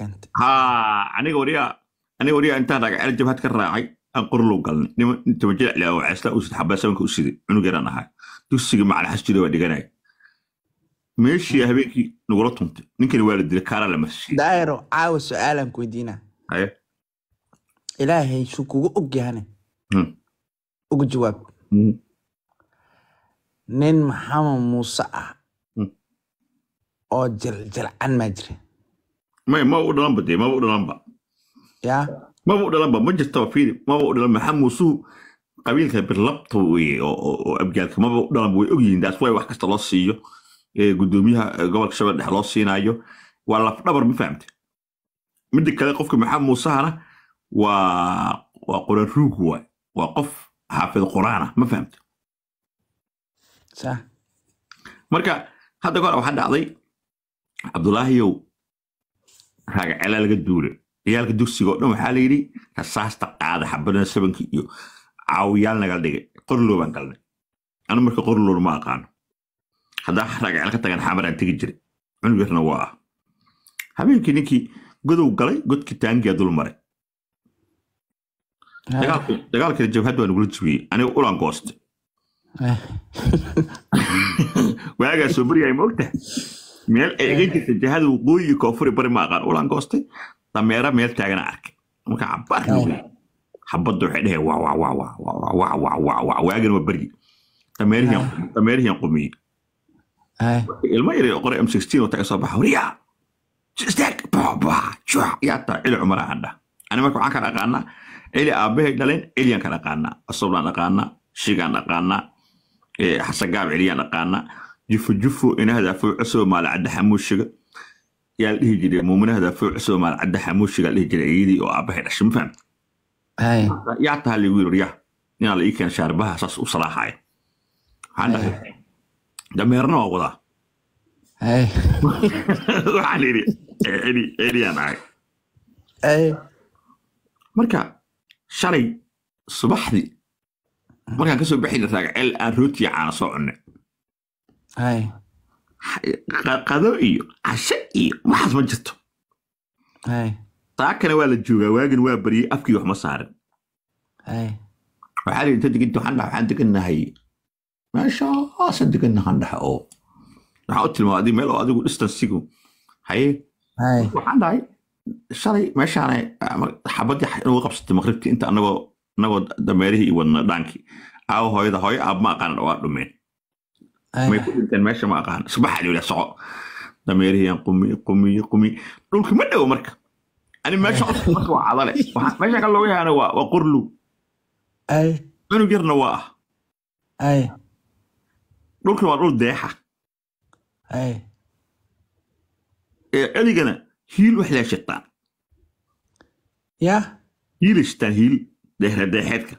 aniga wariyaa aniga wariyaa intaan ragaceel jabhad ka raacay aan qorlow galnay toban jilacli oo ceesla uusid xabaasabanka u siday cunugeeraan ahaa dugsiga macna xasjida waa dhiganaya meeshii habeenkii nagula tuntay ninkani waa la dilay kaala la masishay daayiro caawa su-aalaan ku weydiinaa haye ilaahay suu kugu og ugu jawaab nin maxamed muuse ah oo jaljalcan maa jira may maba u dhalanba dee maba u dhalanba ya maba u dhalanba ma jirtaba fiili maba u dhalanba maxaa muusuu qabiilka birlabta weye oo abgaalka maba u dhalanba way ogyihiin daas waay wax kasta loo siiyo e, gudoomiyaha e, gobolka shabel dhexe loo siinaayo waa lafdhabar ma fahamte midda kale qofka maxamed muusahana waa waa quraan ruugu waay waa qof xaafid quraana ma fahamte marka hadda kahor waxaa dhacday cabdulaahiyow ragacela laga duula ciyaalka dugsigao dhan waxaa layidhi rasaasta qaada xabadana sabanka iyo caawiyaal nagal dhigay qorloo baan galnay anu marka qorloona ma aqaano haddaa ragacel ka tagan xamaraan tegi jiray cunugarna waa ah habeenkii ninkii godow galay godkii taangiyaa dul maray dagaalkina jabhad baa nagula jibiyey aniga ulan gooste eh. waagaa soo baryahay ma ogtahay meel ay iga jirta jihada waqooyi koonfuri bari ma aqaan ulan goostay dameera meel taagan arkay marka cabaar xabadda waxay dhehe wa wa wa waa beryi dameerihiin dameerihiin qumiye yar qore m sixteen oo taga soo baxa wariya istaag baba juuc yaataa cili cumara hadha ani marka waxaan kan aqaanaa cili aabbahay dhaleen ciliyaan kan aqaanaa asublaan aqaanaa shigaan aqaanaa xasan ciliyaan aqaanaa jufujufu inahda fuu cusub maalcadde xamuushiga yaa la dhihi jiray muuminahda fuu xamuushiga la dhihi iyadii oo aabahay dhashay ma fahamta yaa taha ligu yiri inaa la ii keena shaarbaha saas u salaaxaya waxaan dhahay dameerna waa wadaa waxaan iri eri eriyaan ahay marka shalay subaxdii markaan kasoo baxayna raagaceel aan rootiya caana soo cunne qado iyo casho iyo waxaas ma jirto saakana waa la joogaa waagin waa baryey afkii waxma saarin waxaa la yidhi deginta waxaandhax waxaan degannahay meeshaasaan degannahaan dhaxa oo waxaa u tilmaama adii meel oo adigu distansigu haye waxaan dhahay shalay meeshaana xabaddii inuu qabsatay maqribtii inta anagoo anagoo dameerihii iyo wadna dhaankii aawo hooyada hooyo aabma aqaana dhawaa dhumeen maudhinteen meesha ma aqaan subaxa la soco ma dhowo marka ani meesha waa cadale meesha kale looga yaana waa qurlu cunug yarna waa ah dhulki waa dhul deexa cedigana hiil eh, wax laa shataan ya hiila shataan hiil deehra deexeedka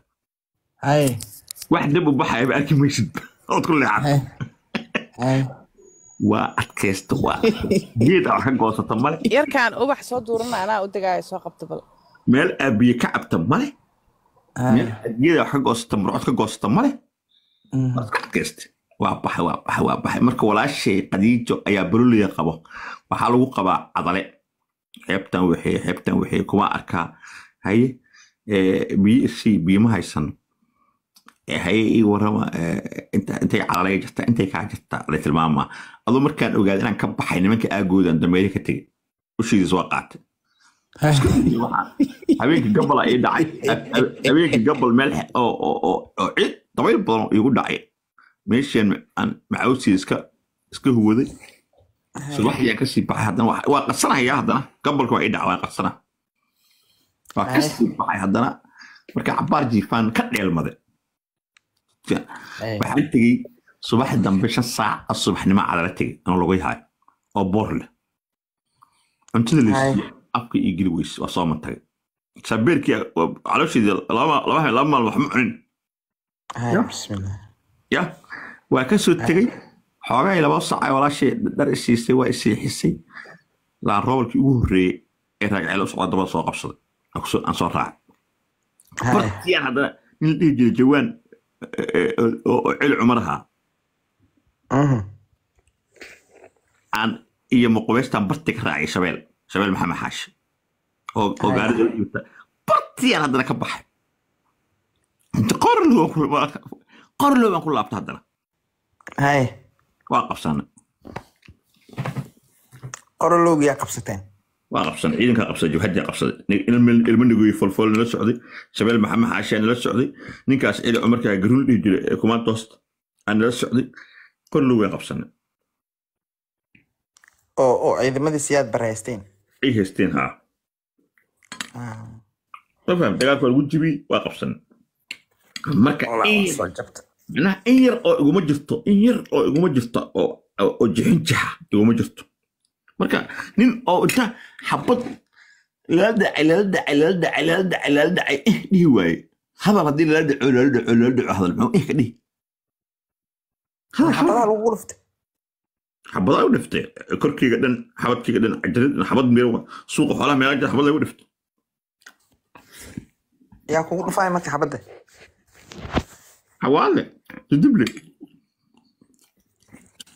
wax dab u baxayaba arki maysid ood ku eh, eh. waa adkaysto waa geed wax goosato male yarkaan ubax soo duurana anaa u degaayo soo qabta bal meel aad biyo ka cabta male eh. geeda wax goosata murcod ka goosata male waad mm-hmm. adkaysta waa baxay waa baxay waa baxay marka walaashay qadiijo ayaa baloliya qabo waxaa lagu qabaa cadale xeebtan wixii xeebtan wixii kuma arkaa haye biyo isii biyo ma haysano haye ii warama intay calalaga jirta intay kaa jirta la tilmaamaa aduu markaan ogaada inaan ka baxay nimanka aagoodan dameere ka tegay ushiidiis waa qaatay habeenkii gabal ii dhacay habeenkii gabal meel oo cid dabayl badan igu dhacay meeshaan aan macawsi iska iska huwaday subaxdii aan kasii baxay haddana waa qasanaya haddana gabalka waa ii dhaca waan qarsana waa kasii baxay haddana marka cabaar jiifaan ka dheelmaday waxaan tegey subax dambe shan saac a subaxnimo calala tegay inoo lagu yahay oo boor leh cuntada lasiiye afka io geli weyse waa soo mantagay sabeerkii caloosheedii laba maalin waxma cunin ya waa ka tegey xoogahay laba saaca walaashay dhar isiisay waa isiixisay laa robalkii ugu horreeyey ee raagceelo socda daba soo qabsaday aan soo raacay fartiyaan haddana nin la dhihi jiray jawaan cel cumaraha aan iyo muqubestan barti ka raacay shabeel shabeel maxamed xaashi oo gaarida iibta bartiyaan haddana ka baxay qorlow baan ku laabta haddana hay waa qabsanay qorlowgiyaa qabsateen waa qabsan ciidanka qabsaday jabhadina qabsaday ilmo nagoy folfool nala socday shabeel maxamed xaashiyaa nala socday ninkaas cili markaa garuun dhihi jiray ee kumaantoosta aa nala socday kollu way qabsanay oo ciidamadiisi yaad barahaysteen ay haysteen haa ma faham dagaalka waa lagu jibiyey waa qabsanay marka manaha in yar oo iguma jirto in yar oo iguma jirto oo jixin jixa iguma jirto marka nin oo inta xabad lala dhacay lala dhacay lala dhacay lala dhacay lala dhacay eh dhihi waaye hadal haddii lala dhaco lala dhaco lala dhaco hadal muxuu eh ka dhihi xabadaha lagu dhuftay xabadaha u dhiftay korkeyga dhan xabadkeyga dhan cajarid xabad miro suuqa xoolaha meelaa jira xabad lagu dhiftay yaa kugu dhufaya marka xabadda xawaale dible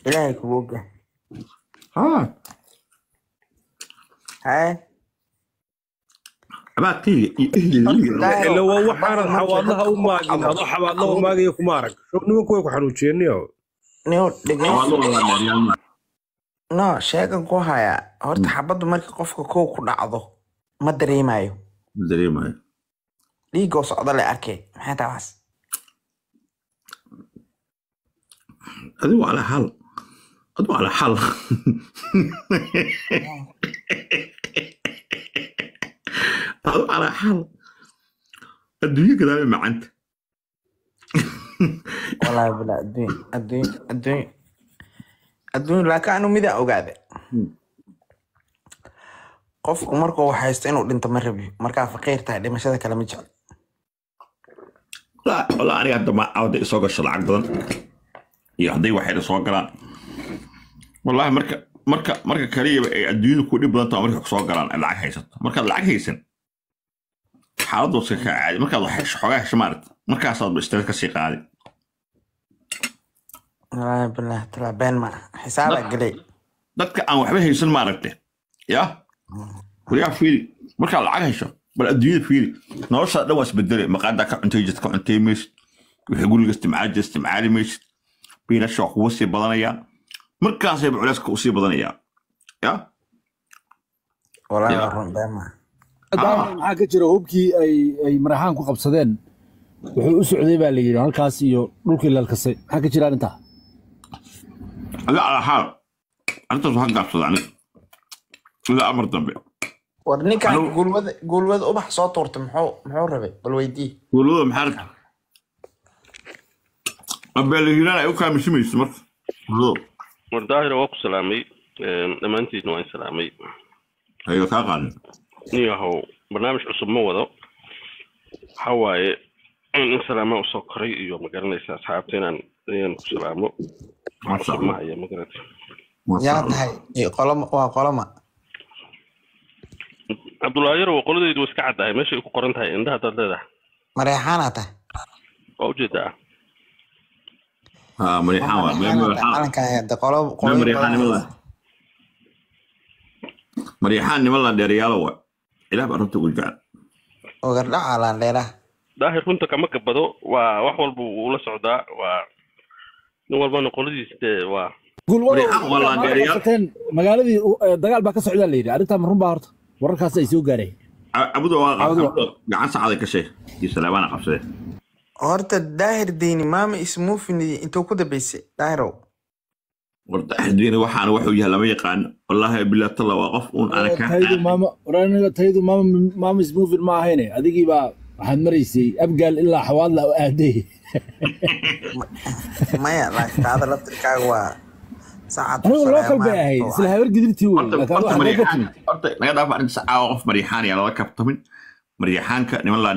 ilaahay kugu ogaa ah. haa ha xawaadlaha u maagin adoo xawaadlaha no sheegan ku haya horta xabadu markii qofka kow ku dhacdo ma dareemayo dhiiggoo socdo le arke maxay tawaas adigu ala hal قدموا على حل قدموا على حل الدنيا كده معنت والله بلا الدنيا الدنيا الدنيا الدنيا لا كانوا مذا أوقاده qofku marka uu haysto inuu dhinto ma rabi markaa faqiir tahay dhimashada kale ma jecel wala aniga hadda ma awda isoo gasho lacag badan iyo hadday waxay soo wallahi marka marka marka kaliyaba ay adduunyadu ku dhib badan taha markay kusoo galaan aad lacag haysato markaad lacag haysan xaaladdu iska kaa caadi markaad xoogaa heshmaarid markaasaad istaad ka sii qaadi dadka aan waxba haysan maaragte ya waligaa fiiri markaad lacag hesho bal adduunyada fiiri noloshaa dhan waa isbedele maqaadaa ka cuntay jid ka cuntay maysid wixii guriga istimcaali jira istimcaali maysid biilasha waa kuwa sii badanayaan markaasayba culeyska usii badanayaa ya maxaa ka jira hubkii ay marahaan ku qabsadeen wuxuu u socday baa la yidhi halkaas iyo dhulkii lalkasay maxaa ka jira arrintaa ila alaxaal arrintaas waxaan gaabsada aniga ilaa amar dambe war ninkaan guulwad guulwad ubax soo tuurta muxuu muxuu rabay bal weydii guulwada maxaa rabta abeelahiraan ay u kaamishimayso marka guulwada daahir waa ku salaamay dhammaantiidna waa in salaamay hayo kaa qaadan niyahow barnaamij cusub ma wado waxa waaye in salaamaa usoo koray iyo magaranaysa asxaabta inaan inaan ku salaamo cusub ma haya yaa tahay qolama waa qolama cabdullaayar waa qoladaydu iska caddahay meeshay ku qoran tahay indhaha haddaad leedahay mareexaanaa tahay waa ujeedaa maryaxaan nima la dheerayaalo wa ilaah baa runta ugu jecel oo dheeraha daahir runta kama gabado waa wax walba uula socdaa waa nin walbana qoladiis dee waa magaaladii dagaal baa ka socdaa layidhi arrintaa marun horta wararkaas ay soo gaareen cabudo gacan saacaday ka sheeg iyo salaabaana qabsadeen horta daahir deyni maama ismuufini intuu ku dambeysay daahirow war daahir deyni waxaana wuxuu yahay lama yaqaano wallaahi bilaa waa qof uun anaga taydu maama ismuufin ma ahayne adigii baa waxaad maraysay abgaal ilaa xawaadla oo aaday maya laaktaada laftirkaaga waa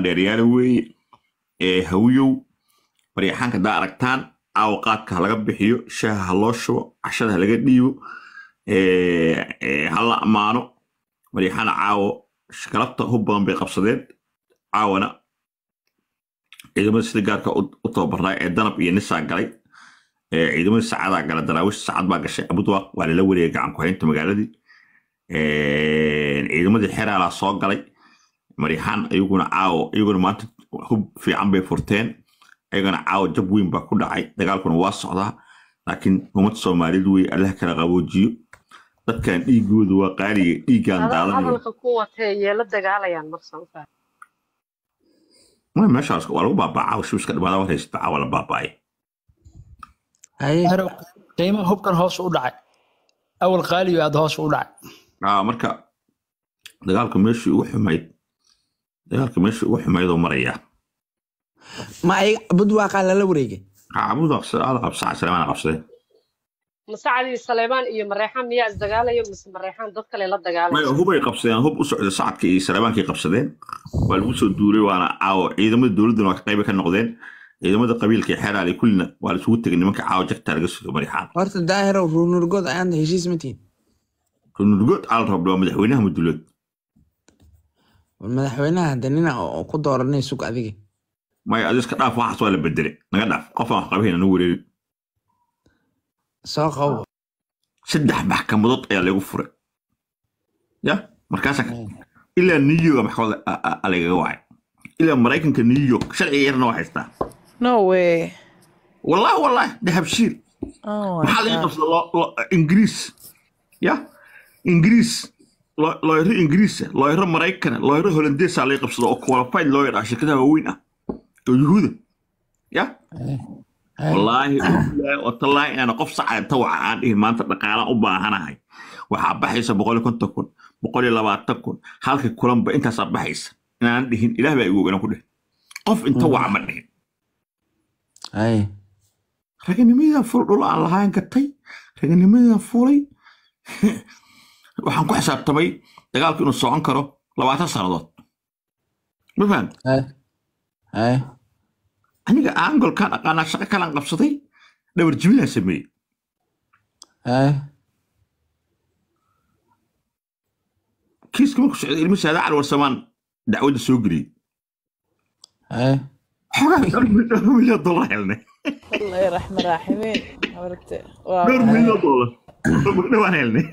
anigu ee hawiyow maryaxaanka hadaa aragtaan awqaadka halaga bixiyo shaaha haloo shubo cashada halaga dhiibo hala amaano maryaxaana caawo galabta hub badan bay qabsadeen caawana ciidamada sida gaarka u tababarnaa ee danab iyo nisaa galay ciidamada saacadaa gala daraawish saacad baa gashay abudwaaq waa lala wareegay gacan ku haynta magaaladii ciidamadii xeraalaa soo galay maryaxaan iyaguna caawo iyaguna maanta hub fiican bay furteen ayagana caawa jab weyn baa ku dhacay dagaalkuna waa socdaa laakiin ummad soomaaliyed wey allah kala qaboojiyo dadkan dhiigoodu waa qaaliga dhiiggaan daadanay meeshaas waa lagu baabaacaa shubiska dhibaada warhaysta caawa la baabaaya qiimaha hubkan hoos u dhacay awal qaaliyo aad hoos u dhacay marka dagaalku meeshii ugu xumayd dagaalka meesha ugu xumeydoo maraya ma budwaaqaa lala wareegay abudwaaqabsacasalemaan qabsadeen masacdii saleemaan iyo mareexaan miyaa isdagaalaya mise mareexaan dad kale la dagaalamay hubay qabsadeen hub u socda sacadka iyo sareebaankii qabsadeen waa lagu soo duulay waana caawo ciidamada dowladduna waa qayba ka noqdeen ciidamada qabiilka ee xeeraale waa laisugu tegay nimanka caawo jagtaa laga sugo mareexaan horta daahirow ruunurgood ayaanta heshiis ma tihin ruunurgood alrobdha waa madaxweynaha maduulood madaxweynaha hadda nina ah ku dooranay sug adiga maya adu iska dhaaf waxaas waa la bedele naga dhaaf qof wax qabahayn anu wereerin soo qabo saddex maxkamadood ayaa laygu furay ya markaasa ilaa new york maxkamad lagaga wacay ilaa maraykanka new york sharciga yarna waa haystaa no way wallahi wallahi dahabshiil oh maxaa laga qabsada ingiriis ya ingiriis looyaro ingiriisa looyaro maraykana looyaro holandeesa laga qabsado oo qualified looyar ah shirkadaha waaweyn ah oo yuhuuda ya eh, eh. wallaahi watalaahi inaana qof saca inta aan dhihi maanta dhaqaalaan u baahanahay waxaa baxaysa boqol iyo konton kun boqol iyo labaatan kun halka kulanba intaasaa baxaysa inaanan dhihin ilah baa igu inaan ku dhihin qof inta mm. waca ma dhihin raganimadan ful dhulo aan lahaan gatay raganimadan fulay waxaan ku xisaabtamay dagaalku inuu socon karo labaatan sannadood ma fahamt aniga angolkaan aqaanaa shaqo kalaan qabsaday dhabar dhabarjibinaa sameeyey kiiska marku socday ilmo saada cali warsamaan dacwadda soo geliyey dolar helnay dhowr milyan dolar dhowaan helnay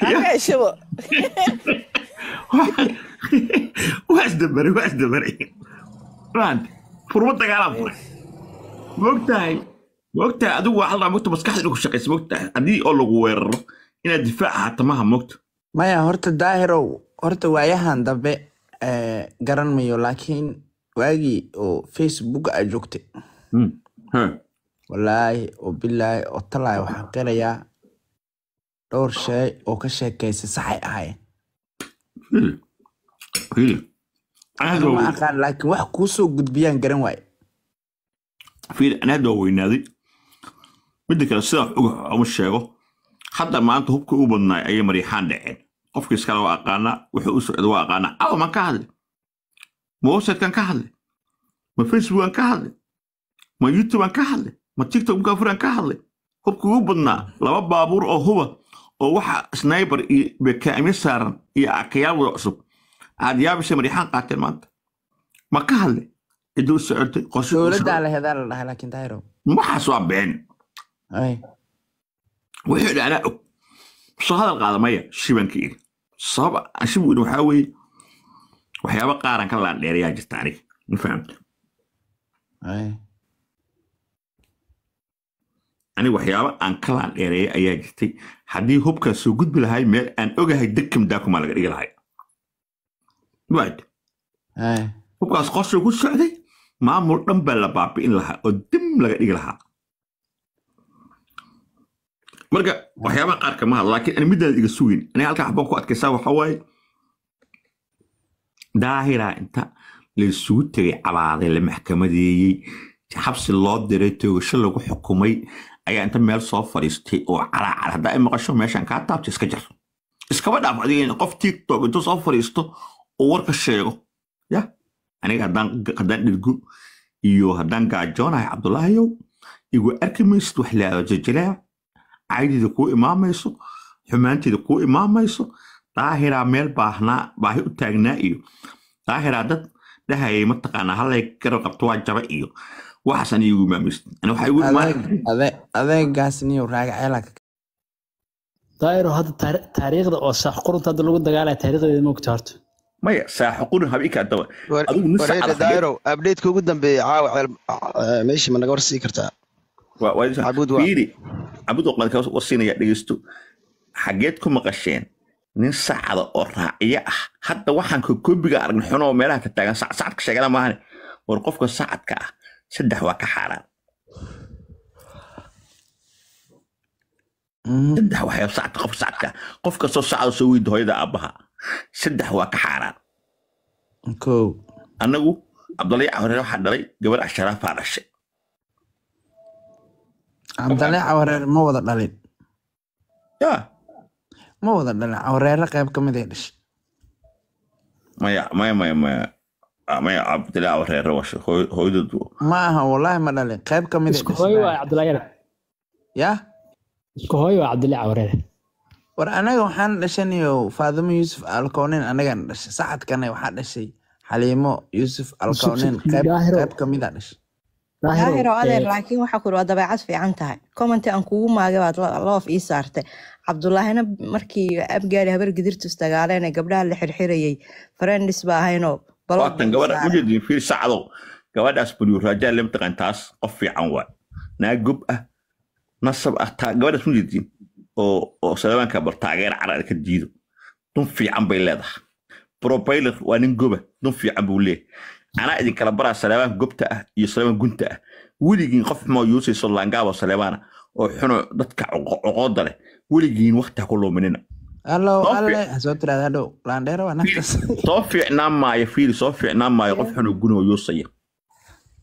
Okay, shubo. waa isdabaray waa isdabaray rand furmo dagaalaa furay moogtahay moogtahay adigu waa haldaa moogta maskaxda inu ku shaqaysa moogtahay haddii oo lagu weeraro inaad difaac ahaato maha moogta maya horta daahirow horta waayahan dambe garan mayo laakiin waagii oo facebook aa joogtay wallaahi oo bilaahi oo dhowr shay oo ka sheekaysa saxay ahayn ma aqaan laakiin wax kuu gudbiyaan garan waaye fiil anaadaa weynaaday midda kale sidaa uga uma sheego hadda maanta hubkii u badnaay ayay mariixaan dhaceen qofkii iskale waa aqaanaa wuxuu u socda waa aqaanaa awamaan ka hadlay ma websitekan ka hadlay ma facebookan ka hadlay ma youtubean ka hadlay ma tiktok mukaafuran ka hadlay hubkii ugu badnaa laba baabuur oo huba oo waxa sniber iyo bekaamyo saaran iyo akayaal wada cusub aad yaabisay mariixaan qaateen maanta ma ka hadle ciduu socotay waxaas waa been wuxuu dhaanaa og soo hadal qaadamaya shibankii sabab aan shib weyn waxaa weeye waxyaaba qaaran ka laandheerayaa jirta aniga ma fahamta aniga waxyaaba aan ka laan ayaa jirtay haddii hubkaas soo gudbi lahay meel aan ogahay degkam laga dhigi lahay hubkaas qorsha ku socday maamul dhan baa la baabi'in lahaa oo dim laga dhigi lahaa marka waxyaabaha qaar kama hadlo lakiin ani middaan iga sugeyn aniga halkaa xabaan ku adkaysaa waxa waaye daahiraa inta laysugu tegay cabaaday la maxkamadeeyey xabsi loo diray toogasho lagu xukumay ayaa inta meel soo fadhiistay oo caraacad hadda ay maqasho meeshaan kaa taabto iska jar iskaba dhaaf adiga qof tiktok intuu soo fadhiisto oo warka sheego ya aniga haddaan dhirgu iyo haddaan gaajoonahay cabdulaahiyow igu arki maysid wax laajajalaac caydiida kuu imaamayso xumaantiida kuu imaamayso daahiraa meel baahnaa baahi u taagnaa iyo daahiraa dad dhahayay mataqaana halay garab qabto waa jaba iyo waxaas an igu imaamusadeegaasniyo raagaceelaa dairo hadda taariikhda oo saaxqurunta hadda lagu dagaalaya taariikhdeeda moogta horta maya saaxqurun habika adaba adigu nisadairo abdheedka dambeeyey caawa meeshii ma naga warsii kartaa cabuudfiiri cabuud oqadkaas warsiinaya dhegeysto xageed ku maqasheen nin sacda oo raaciyo ah hadda waxaan ka koobiga aragnay xunoo meelaha ka taagan sacad sacadka sheegana maahane war qofka sacadka ah saddex waa ka xaaraan saddex waxay sacka qof sacka qof kastoo sacda soo weyda hooyada aabbaha saddex waa ka xaaraan o annagu cabdalla cawareer waxaa dhalay gabar asharaafaa dhashay cabdalle cawareer ma wada dhalin ya ma wada dhalin cawareere qayb ka mid ay dhashay maya maya maya maya ah, maya cabdalle cawareere washay hooydood ma aha wallaahi ma dhalin qayb ka mid yah iskuhooy waa cabdilaahi cawareere war anaga waxaan dhashaniyo faadimo yuusuf alkowneyn anagan dhashay saxadkana waxaa dhashay xaliimo yuusuf alkowneyn qayb ka mida ah dhashay daahiro adeer eh, laakiin waxaa ku waa dabeecad fiican tahay commenti aan kugu maagay baad loof ii saartay cabdulaahina markii abgaari habar gidirtu istagaaleen ee gabdhaha la xirxirayay farendes ba ahaynoo balootan ujeedin fiir sacadow gabadhaas buryuraaja lema taqaan taas qof fiican waa naa gob ah nasab ah gabadhaas mujeedin oo saleebaanka bar taageer carar ka diido dun fiican bay leedahay probayler waa nin goba dun fiican buu leeyahay anaa idin baraa saleebaan gobta ah iyo saleebaan gunta ah weligiin qof moo yuusayso laangaabo saleebaana oo xuno dadka coqooda leh weligiin waktiha ku luminina soo fiicnaan eh, maayo fiili soo fiicnaan maayo qof xunoo gunoo yuusaya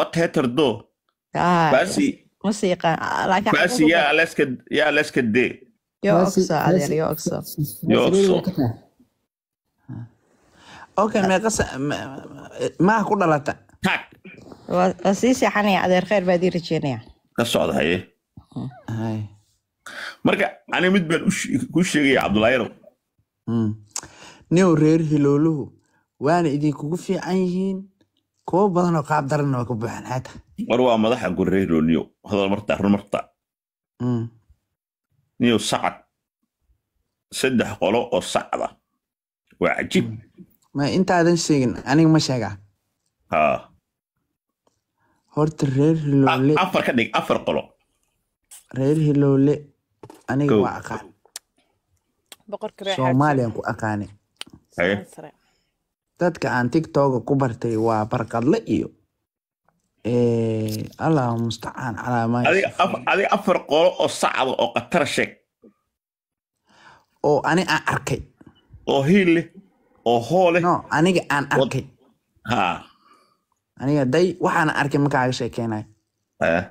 hot heater adeer yo ku dhalata sii seexanaya adeer khayr baad ii rajeynaya ka socda haye marka ani mid baan ku sheegaya cabdulaayaro mm. new reer hilooluhu waana idinkugu fiican yihiin kuwo badan oo qaab daranna way ku buuxaan xaata war waa madaxa gureero niyo hadal marta run mm. niyo sacad saddex qolo oo sacda waa cajiib mm. ma intaadan sheegin aniga ma sheegaa ha horta reer hiloole afar ka dhig afar qolo reer hiloole aniga waa aqaan soomaaliyan ku aqaane dadka aan tiktoka ku bartay waa barkadle iyo allahu mustacaan calaamadiga afar qolo oo sacda ah oo khatara sheeg oo ani aan arkay oo hiil oo hoo aniga aan arkay aniga day waxaana arkay ma sheekeynayo